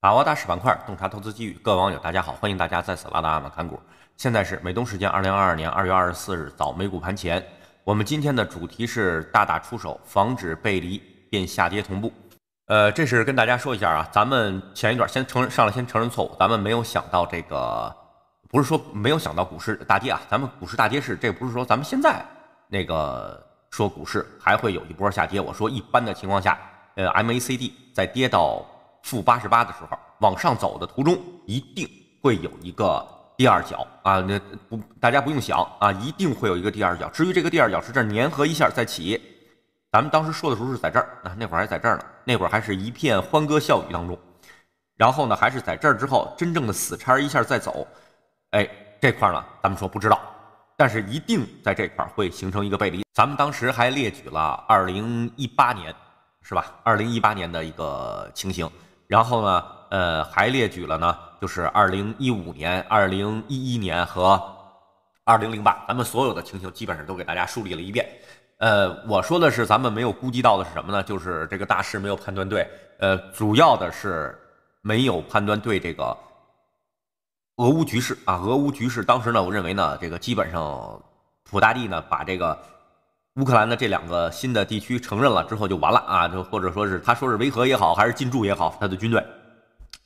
把握大势板块，洞察投资机遇。各位网友，大家好，欢迎大家再次拉大满看股。现在是美东时间二零二二年二月二十四日早美股盘前。我们今天的主题是大打出手，防止背离变下跌同步。呃，这是跟大家说一下啊，咱们前一段先承认上来先承认错误，咱们没有想到这个，不是说没有想到股市大跌啊，咱们股市大跌是这不是说咱们现在那个说股市还会有一波下跌。我说一般的情况下，呃，MACD 在跌到。负八十八的时候，往上走的途中，一定会有一个第二脚啊！那不，大家不用想啊，一定会有一个第二脚。至于这个第二脚是这儿粘合一下再起，咱们当时说的时候是在这儿，那那会儿还在这儿呢，那会儿还是一片欢歌笑语当中。然后呢，还是在这儿之后真正的死叉一下再走，哎，这块儿呢，咱们说不知道，但是一定在这块儿会形成一个背离。咱们当时还列举了二零一八年，是吧？二零一八年的一个情形。然后呢，呃，还列举了呢，就是二零一五年、二零一一年和二零零八，咱们所有的情形基本上都给大家梳理了一遍。呃，我说的是咱们没有估计到的是什么呢？就是这个大势没有判断对，呃，主要的是没有判断对这个俄乌局势啊。俄乌局势当时呢，我认为呢，这个基本上普大帝呢把这个。乌克兰的这两个新的地区承认了之后就完了啊，就或者说是他说是维和也好，还是进驻也好，他的军队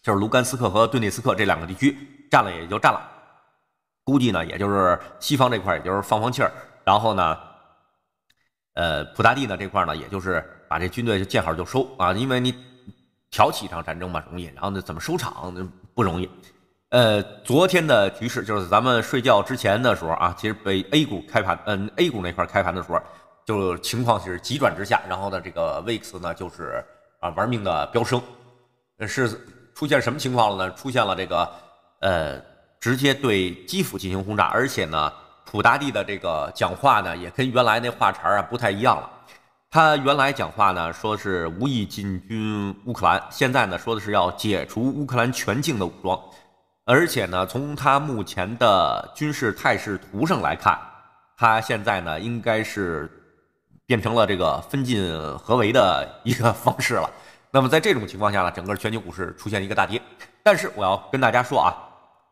就是卢甘斯克和顿涅斯克这两个地区占了也就占了，估计呢也就是西方这块也就是放放气儿，然后呢，呃，普大帝呢这块呢也就是把这军队就见好就收啊，因为你挑起一场战争嘛容易，然后呢怎么收场不容易，呃，昨天的局势就是咱们睡觉之前的时候啊，其实北 A 股开盘，嗯，A 股那块开盘的时候。就情况是急转直下，然后呢，这个 Vix 呢就是啊玩命的飙升，呃是出现什么情况了呢？出现了这个呃直接对基辅进行轰炸，而且呢，普大帝的这个讲话呢也跟原来那话茬啊不太一样了。他原来讲话呢说是无意进军乌克兰，现在呢说的是要解除乌克兰全境的武装，而且呢从他目前的军事态势图上来看，他现在呢应该是。变成了这个分进合围的一个方式了。那么在这种情况下呢，整个全球股市出现一个大跌。但是我要跟大家说啊，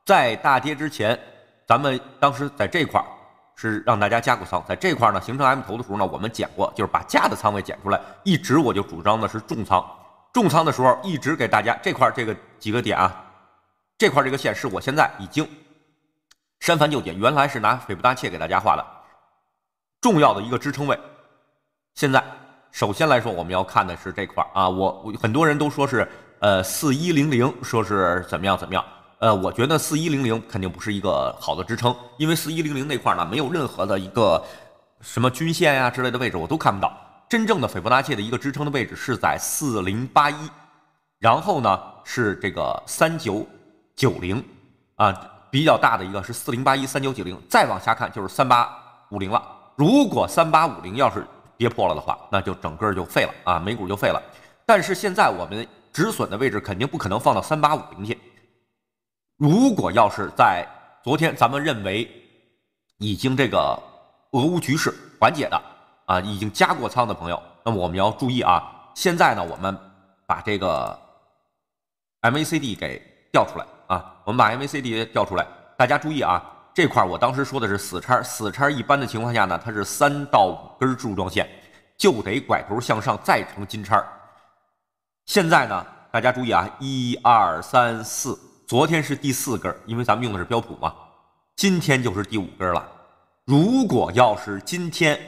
在大跌之前，咱们当时在这块儿是让大家加过仓，在这块儿呢形成 M 头的时候呢，我们减过，就是把加的仓位减出来。一直我就主张的是重仓，重仓的时候一直给大家这块这个几个点啊，这块这个线是我现在已经删繁就简，原来是拿斐波那切给大家画的重要的一个支撑位。现在，首先来说，我们要看的是这块儿啊。我我很多人都说是，呃，四一零零说是怎么样怎么样。呃，我觉得四一零零肯定不是一个好的支撑，因为四一零零那块儿呢，没有任何的一个什么均线呀之类的位置，我都看不到。真正的斐波那契的一个支撑的位置是在四零八一，然后呢是这个三九九零啊，比较大的一个是四零八一三九九零，再往下看就是三八五零了。如果三八五零要是跌破了的话，那就整个就废了啊，美股就废了。但是现在我们止损的位置肯定不可能放到三八五零去。如果要是在昨天咱们认为已经这个俄乌局势缓解的啊，已经加过仓的朋友，那么我们要注意啊。现在呢，我们把这个 MACD 给调出来啊，我们把 MACD 调出来，大家注意啊。这块儿我当时说的是死叉，死叉一般的情况下呢，它是三到五根柱状线就得拐头向上再成金叉。现在呢，大家注意啊，一二三四，昨天是第四根，因为咱们用的是标普嘛，今天就是第五根了。如果要是今天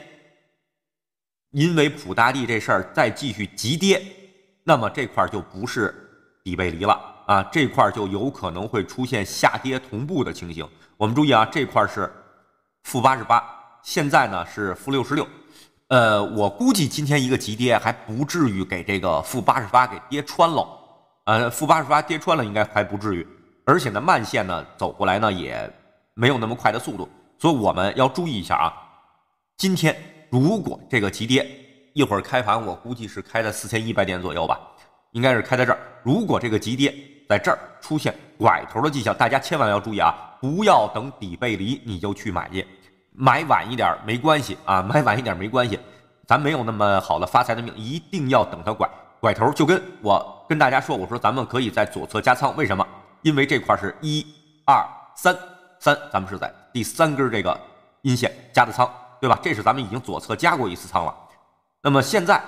因为普大帝这事儿再继续急跌，那么这块儿就不是底背离了。啊，这块儿就有可能会出现下跌同步的情形。我们注意啊，这块是负八十八，现在呢是负六十六。呃，我估计今天一个急跌还不至于给这个负八十八给跌穿喽。呃，负八十八跌穿了应该还不至于，而且呢，慢线呢走过来呢也没有那么快的速度，所以我们要注意一下啊。今天如果这个急跌，一会儿开盘我估计是开在四千一百点左右吧，应该是开在这儿。如果这个急跌，在这儿出现拐头的迹象，大家千万要注意啊！不要等底背离你就去买去，买晚一点没关系啊，买晚一点没关系。咱没有那么好的发财的命，一定要等它拐拐头。就跟我跟大家说，我说咱们可以在左侧加仓，为什么？因为这块是一二三三，咱们是在第三根这个阴线加的仓，对吧？这是咱们已经左侧加过一次仓了。那么现在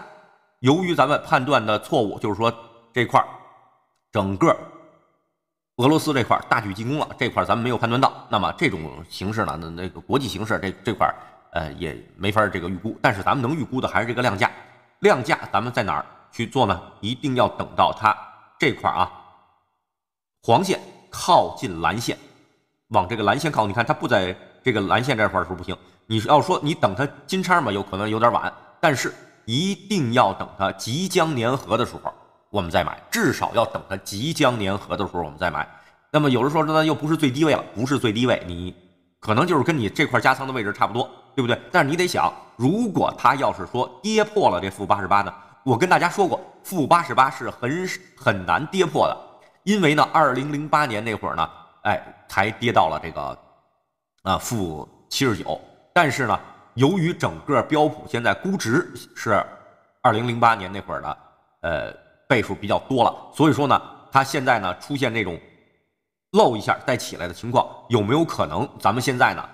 由于咱们判断的错误，就是说这块整个俄罗斯这块大举进攻了，这块咱们没有判断到。那么这种形势呢，那那个国际形势这这块呃也没法这个预估。但是咱们能预估的还是这个量价。量价咱们在哪儿去做呢？一定要等到它这块啊，黄线靠近蓝线，往这个蓝线靠。你看它不在这个蓝线这块儿的时候不行。你要说你等它金叉嘛，有可能有点晚。但是一定要等它即将粘合的时候。我们再买，至少要等它即将粘合的时候我们再买。那么有人说，那又不是最低位了，不是最低位，你可能就是跟你这块加仓的位置差不多，对不对？但是你得想，如果它要是说跌破了这负八十八呢？我跟大家说过，负八十八是很很难跌破的，因为呢，二零零八年那会儿呢，哎，才跌到了这个啊负七十九。但是呢，由于整个标普现在估值是二零零八年那会儿的，呃。倍数比较多了，所以说呢，它现在呢出现这种漏一下再起来的情况，有没有可能？咱们现在呢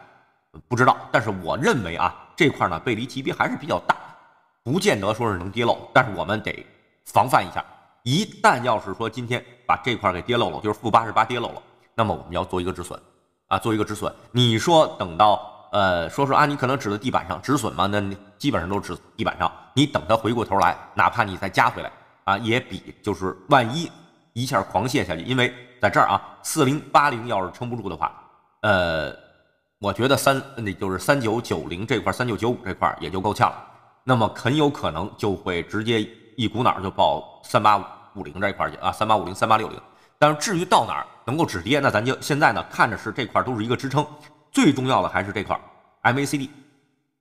不知道，但是我认为啊，这块呢背离级别还是比较大，不见得说是能跌漏，但是我们得防范一下。一旦要是说今天把这块给跌漏了，就是负八十八跌漏了，那么我们要做一个止损啊，做一个止损。你说等到呃，说说啊，你可能指的地板上止损吗？那基本上都是地板上，你等它回过头来，哪怕你再加回来。啊，也比就是万一一下狂泻下去，因为在这儿啊，四零八零要是撑不住的话，呃，我觉得三那就是三九九零这块，三九九五这块也就够呛了。那么很有可能就会直接一股脑就报三八五零这一块去啊，三八五零、三八六零。但是至于到哪儿能够止跌，那咱就现在呢看着是这块都是一个支撑，最重要的还是这块 MACD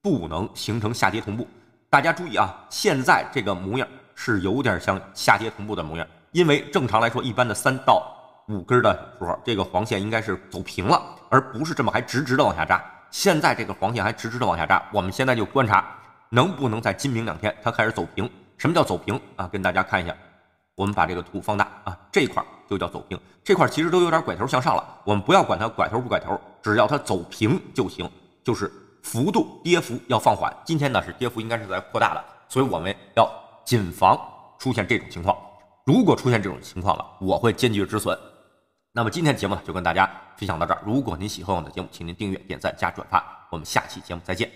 不能形成下跌同步。大家注意啊，现在这个模样。是有点像下跌同步的模样，因为正常来说，一般的三到五根的时候，这个黄线应该是走平了，而不是这么还直直的往下扎。现在这个黄线还直直的往下扎，我们现在就观察能不能在今明两天它开始走平。什么叫走平啊？跟大家看一下，我们把这个图放大啊，这块就叫走平，这块其实都有点拐头向上了。我们不要管它拐头不拐头，只要它走平就行，就是幅度跌幅要放缓。今天呢是跌幅应该是在扩大的，所以我们要。谨防出现这种情况，如果出现这种情况了，我会坚决止损。那么今天节目呢，就跟大家分享到这儿。如果您喜欢我的节目，请您订阅、点赞、加转发。我们下期节目再见。